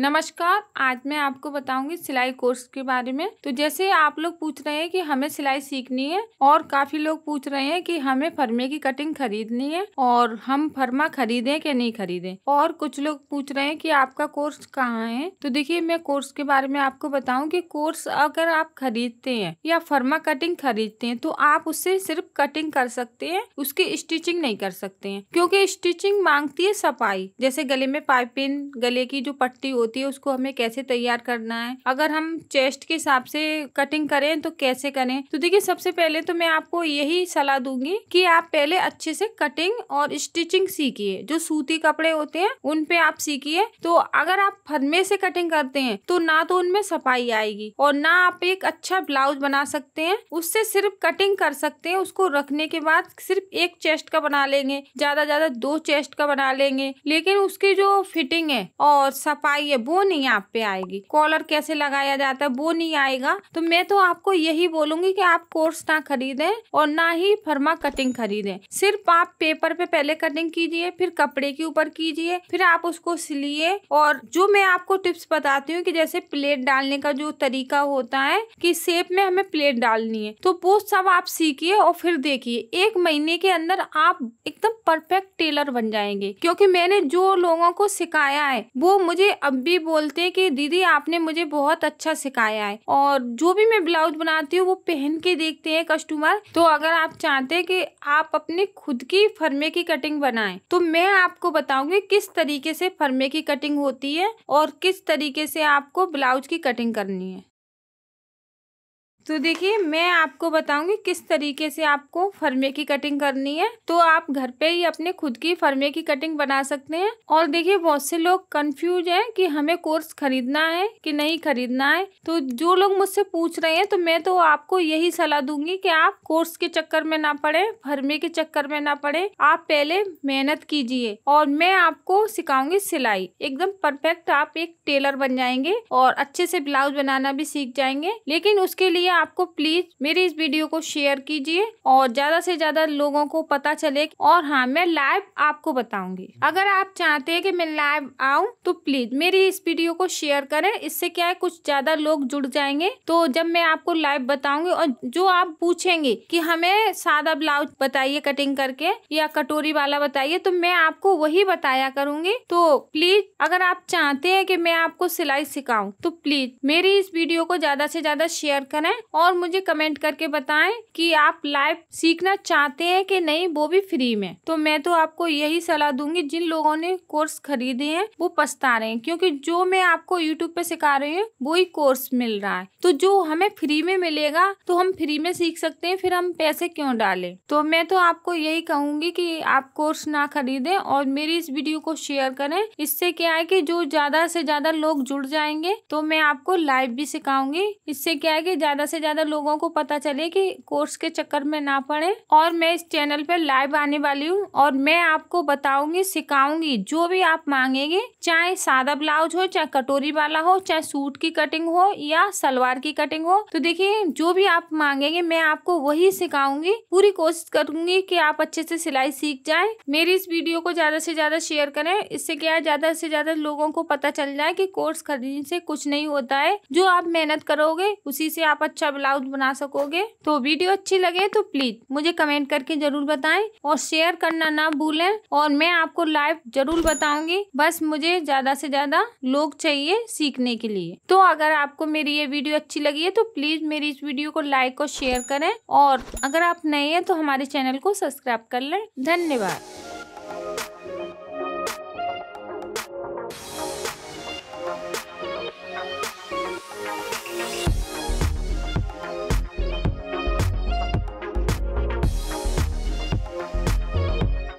नमस्कार आज मैं आपको बताऊंगी सिलाई कोर्स के बारे में तो जैसे आप लोग पूछ रहे हैं कि हमें सिलाई सीखनी है और काफी लोग पूछ रहे हैं कि हमें फर्मे की कटिंग खरीदनी है और हम फर्मा खरीदें कि नहीं खरीदें और कुछ लोग पूछ रहे हैं कि आपका कोर्स कहाँ है तो देखिए मैं कोर्स के बारे में आपको बताऊँ की कोर्स अगर आप खरीदते हैं या फर्मा कटिंग खरीदते हैं तो आप उससे सिर्फ कटिंग कर सकते हैं उसकी स्टिचिंग नहीं कर सकते हैं क्योंकि स्टिचिंग मांगती है सफाई जैसे गले में पाइपिंग गले की जो पट्टी होती होती है उसको हमें कैसे तैयार करना है अगर हम चेस्ट के हिसाब से कटिंग करें तो कैसे करें तो देखिए सबसे पहले तो मैं आपको यही सलाह दूंगी कि आप पहले अच्छे से कटिंग और स्टिचिंग सीखिए जो सूती कपड़े होते हैं उन पे आप सीखिए तो अगर आप फरमे से कटिंग करते हैं तो ना तो उनमें सफाई आएगी और ना आप एक अच्छा ब्लाउज बना सकते हैं उससे सिर्फ कटिंग कर सकते हैं उसको रखने के बाद सिर्फ एक चेस्ट का बना लेंगे ज्यादा ज्यादा दो चेस्ट का बना लेंगे लेकिन उसकी जो फिटिंग है और सफाई है वो नहीं आप पे आएगी कॉलर कैसे लगाया जाता है वो नहीं आएगा तो मैं तो आपको यही बोलूंगी कि आप कोर्स ना खरीदें और ना ही फर्मा कटिंग खरीदें सिर्फ आप पेपर पे पहले कटिंग कीजिए फिर कपड़े के ऊपर कीजिए फिर आप उसको सिलिए और जो मैं आपको टिप्स बताती हूँ कि जैसे प्लेट डालने का जो तरीका होता है कि सेप में हमें प्लेट डालनी है तो वो सब आप सीखिए और फिर देखिए एक महीने के अंदर आप एकदम परफेक्ट टेलर बन जाएंगे क्योंकि मैंने जो लोगों को सिखाया है वो मुझे अब भी बोलते हैं कि दीदी आपने मुझे बहुत अच्छा सिखाया है और जो भी मैं ब्लाउज बनाती हूँ वो पहन के देखते हैं कस्टमर तो अगर आप चाहते हैं कि आप अपने खुद की फरमे की कटिंग बनाएं तो मैं आपको बताऊंगी किस तरीके से फरमे की कटिंग होती है और किस तरीके से आपको ब्लाउज की कटिंग करनी है तो देखिए मैं आपको बताऊंगी किस तरीके से आपको फरमे की कटिंग करनी है तो आप घर पे ही अपने खुद की फरमे की कटिंग बना सकते हैं और देखिए बहुत से लोग कंफ्यूज हैं कि हमें कोर्स खरीदना है कि नहीं खरीदना है तो जो लोग मुझसे पूछ रहे हैं तो मैं तो आपको यही सलाह दूंगी कि आप कोर्स के चक्कर में ना पड़े फरमे के चक्कर में ना पड़े आप पहले मेहनत कीजिए और मैं आपको सिखाऊंगी सिलाई एकदम परफेक्ट आप एक टेलर बन जाएंगे और अच्छे से ब्लाउज बनाना भी सीख जाएंगे लेकिन उसके लिए आपको प्लीज मेरी इस वीडियो को शेयर कीजिए और ज्यादा से ज्यादा लोगों को पता चले और हाँ मैं लाइव आपको बताऊंगी अगर आप चाहते हैं कि मैं लाइव आऊं तो प्लीज मेरी इस वीडियो को शेयर करें इससे क्या है कुछ ज्यादा लोग जुड़ जाएंगे तो जब मैं आपको लाइव बताऊंगी और जो आप पूछेंगे की हमें सादा ब्लाउज बताइए कटिंग करके या कटोरी वाला बताइए तो मैं आपको वही बताया करूंगी तो प्लीज अगर आप चाहते हैं कि मैं आपको सिलाई सिखाऊं तो प्लीज मेरी इस वीडियो को ज्यादा से ज्यादा शेयर करें और मुझे कमेंट करके बताएं कि आप लाइव सीखना चाहते हैं कि नहीं वो भी फ्री में तो मैं तो आपको यही सलाह दूंगी जिन लोगों ने कोर्स खरीदे हैं वो पछता रहे हैं क्योंकि जो मैं आपको यूट्यूब पे सिखा रही हूँ वो ही कोर्स मिल रहा है तो जो हमें फ्री में मिलेगा तो हम फ्री में सीख सकते हैं फिर हम पैसे क्यों डालें तो मैं तो आपको यही कहूंगी कि आप कोर्स ना खरीदें और मेरी इस वीडियो को शेयर करें इससे क्या है कि जो ज्यादा से ज्यादा लोग जुड़ जाएंगे तो मैं आपको लाइव भी सिखाऊंगी इससे क्या है कि ज्यादा से से ज़्यादा लोगों को पता चले कि कोर्स के चक्कर में ना पड़े और मैं इस चैनल पर लाइव आने वाली हूँ और मैं आपको बताऊंगी सिखाऊंगी जो भी आप मांगेंगे चाहे सादा ब्लाउज हो चाहे कटोरी वाला हो चाहे सूट की कटिंग हो या सलवार की कटिंग हो तो देखिए जो भी आप मांगेंगे मैं आपको वही सिखाऊंगी पूरी कोशिश करूंगी कि आप अच्छे से सिलाई सीख जाए मेरी इस वीडियो को ज्यादा से ज्यादा शेयर करें इससे क्या है ज्यादा से ज्यादा लोगों को पता चल जाए कि कोर्स खरीदने से कुछ नहीं होता है जो आप मेहनत करोगे उसी से आप अच्छा अच्छा ब्लाउज बना सकोगे तो वीडियो अच्छी लगे तो प्लीज मुझे कमेंट करके जरूर बताएं और शेयर करना ना भूलें और मैं आपको लाइव जरूर बताऊंगी बस मुझे ज्यादा से ज्यादा लोग चाहिए सीखने के लिए तो अगर आपको मेरी ये वीडियो अच्छी लगी है तो प्लीज मेरी इस वीडियो को लाइक और शेयर करें और अगर आप नए हैं तो हमारे चैनल को सब्सक्राइब कर लें धन्यवाद